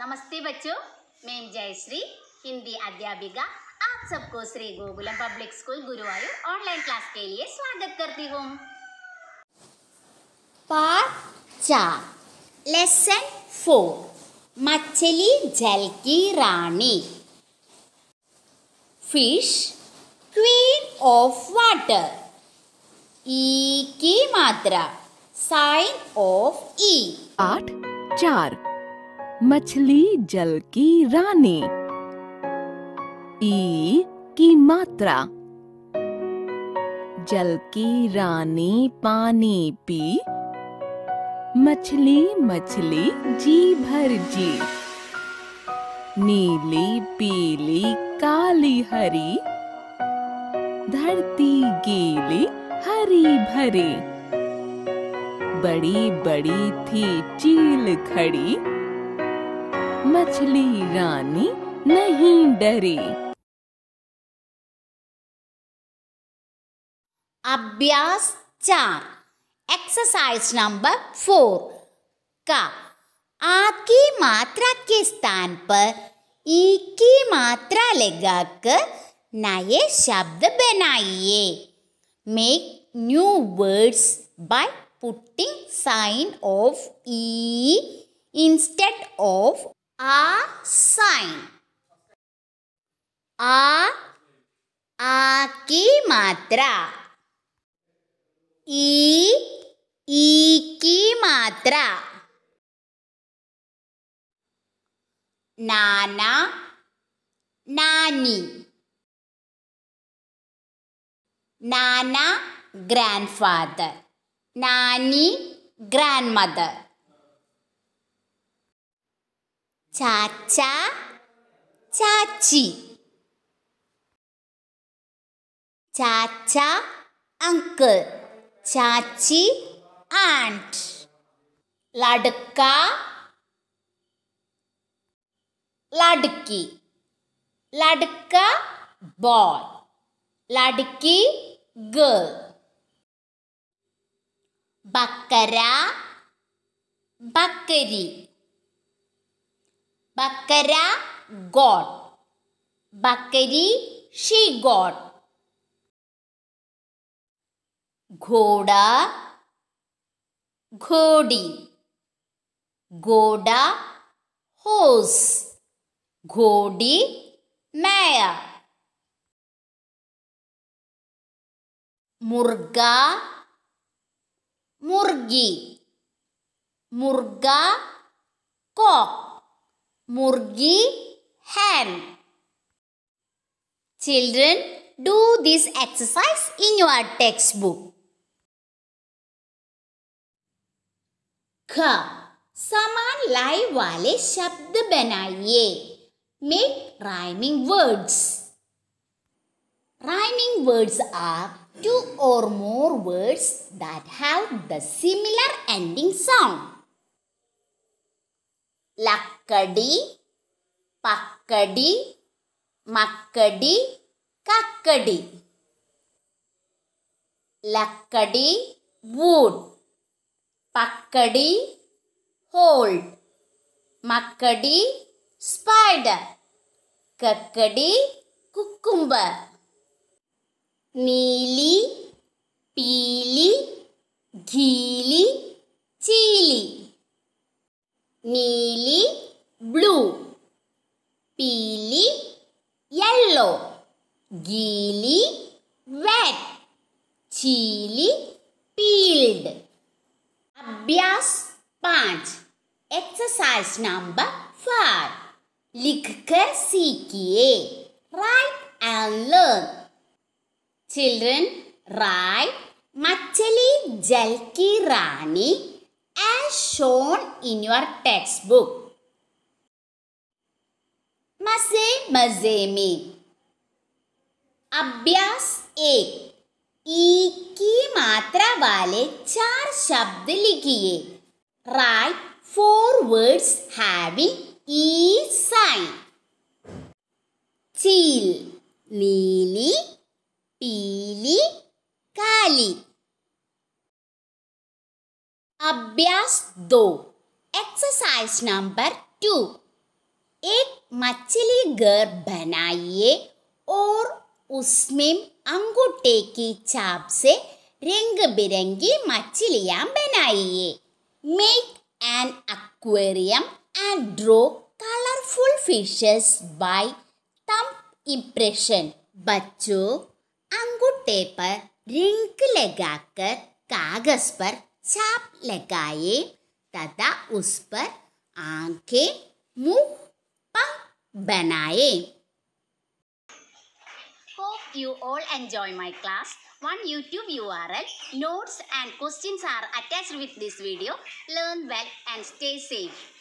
नमस्ते बच्चों मैं जयश्री हिंदी अध्यापिका आप सबको Shri Gokulam public school Guruvayur online class के लिए स्वागत करती हूँ लेसन फोर मछली जल की रानी फिश क्वीन ऑफ वाटर ई की मात्रा साइन ऑफ ई आठ चार मछली जल की रानी ई की मात्रा जल की रानी पानी पी मछली मछली जी भर जी नीली पीली काली हरी धरती गीली हरी भरी बड़ी बड़ी थी चील खड़ी मछली रानी नहीं डरी अभ्यास चार एक्सरसाइज नंबर फोर का आपकी मात्रा के स्थान पर ई की मात्रा लगाकर नए शब्द बनाइए make new words by putting sign of ई instead of a sign. A आ की मात्रा ई e, ई e की मात्रा नाना नानी नाना ग्रैंडफादर नानी ग्रैंडमदर ചാച്ച ചാച്ചി ചാച്ച അങ്കിൾ ചാച്ചി ആൻറ്റ് ലടുക്ക ലടുക്കി ലടുക്ക ബോയ് ലടുക്കി ഗേൾ ബക്കര ബക്കരി Bakara got. Bakari she got. Ghoda Ghodi. Goda horse. Ghodi Maya. Murga Murgi. Murga cock. Murgi ham. Children, do this exercise in your textbook. ख समान लाई वाले शब्द बनाइए Make rhyming words. Rhyming words are two or more words that have the similar ending sound. लकड़ी पकड़ी मकड़ी ककड़ी लकड़ी वुड पकड़ी होल्ड मकड़ी स्पाइडर ककड़ी कुकुम्बर नीली पीली गीली चीली नीली blue peely yellow geely red chili peeled abhyas 5 exercise number 5 likhkar seekhiye write and learn children write machali jal rani as shown in your textbook मसे मजे में अभ्यास एक ई की मात्रा वाले चार शब्द लिखिए राइट फोर वर्ड्स हैविंग ई साइन चील नीली पीली काली अभ्यास दो एक्सरसाइज नंबर टू एक मछली घर बनाइए और उसमें अंगूठे की चाप से रंग बिरंगी मछलियाँ बनाइए make an aquarium and draw colourful fishes by thumb impression. बच्चों अंगूठे पर रिंग लगाकर कागज पर छाप लगाए तथा उस पर आंखें मुंह Hope you all enjoy my class. One YouTube URL, notes and questions are attached with this video. Learn well and stay safe.